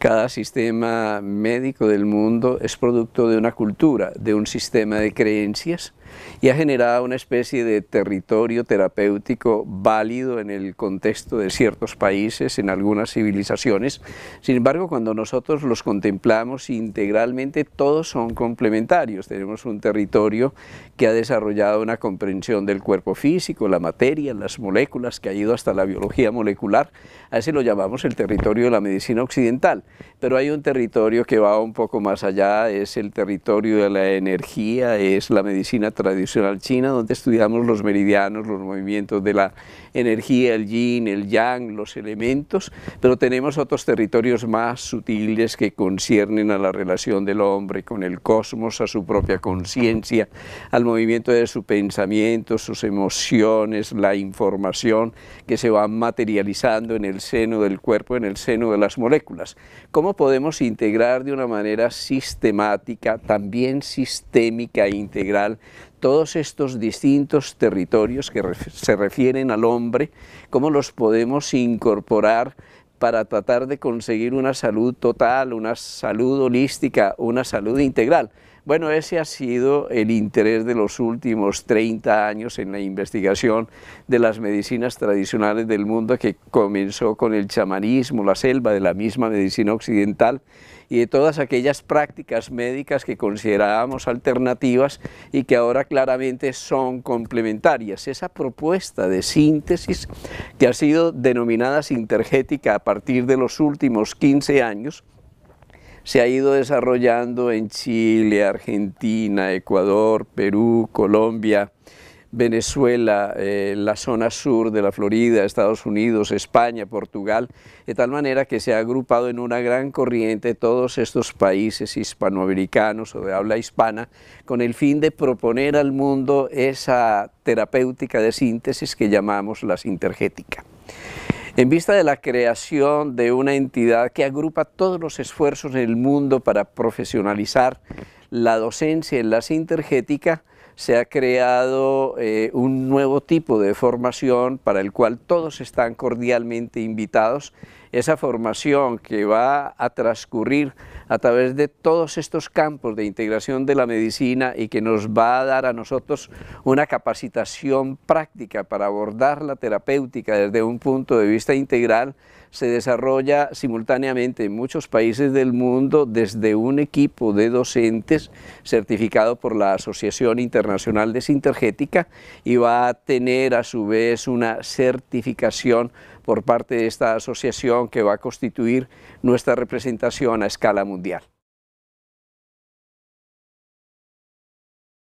Cada sistema médico del mundo es producto de una cultura, de un sistema de creencias y ha generado una especie de territorio terapéutico válido en el contexto de ciertos países, en algunas civilizaciones. Sin embargo, cuando nosotros los contemplamos integralmente, todos son complementarios. Tenemos un territorio que ha desarrollado una comprensión del cuerpo físico, la materia, las moléculas, que ha ido hasta la biología molecular. A ese lo llamamos el territorio de la medicina occidental. Pero hay un territorio que va un poco más allá, es el territorio de la energía, es la medicina tradicional china, donde estudiamos los meridianos, los movimientos de la energía, el yin, el yang, los elementos, pero tenemos otros territorios más sutiles que conciernen a la relación del hombre con el cosmos, a su propia conciencia, al movimiento de su pensamiento, sus emociones, la información que se va materializando en el seno del cuerpo, en el seno de las moléculas. ¿Cómo podemos integrar de una manera sistemática, también sistémica e integral, todos estos distintos territorios que se refieren al hombre? ¿Cómo los podemos incorporar para tratar de conseguir una salud total, una salud holística, una salud integral? Bueno, ese ha sido el interés de los últimos 30 años en la investigación de las medicinas tradicionales del mundo que comenzó con el chamanismo, la selva de la misma medicina occidental y de todas aquellas prácticas médicas que considerábamos alternativas y que ahora claramente son complementarias. Esa propuesta de síntesis que ha sido denominada sintergética a partir de los últimos 15 años se ha ido desarrollando en Chile, Argentina, Ecuador, Perú, Colombia, Venezuela, eh, la zona sur de la Florida, Estados Unidos, España, Portugal, de tal manera que se ha agrupado en una gran corriente todos estos países hispanoamericanos o de habla hispana con el fin de proponer al mundo esa terapéutica de síntesis que llamamos la sintergética. En vista de la creación de una entidad que agrupa todos los esfuerzos en el mundo para profesionalizar la docencia en la sintergética, se ha creado eh, un nuevo tipo de formación para el cual todos están cordialmente invitados esa formación que va a transcurrir a través de todos estos campos de integración de la medicina y que nos va a dar a nosotros una capacitación práctica para abordar la terapéutica desde un punto de vista integral, se desarrolla simultáneamente en muchos países del mundo desde un equipo de docentes certificado por la Asociación Internacional de Sintergética y va a tener a su vez una certificación por parte de esta asociación que va a constituir nuestra representación a escala mundial.